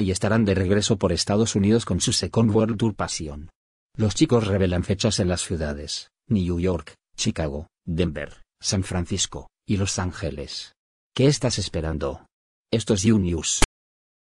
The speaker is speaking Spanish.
y estarán de regreso por Estados Unidos con su Second World Tour Passion. Los chicos revelan fechas en las ciudades, New York, Chicago, Denver, San Francisco, y Los Ángeles. ¿Qué estás esperando? Esto es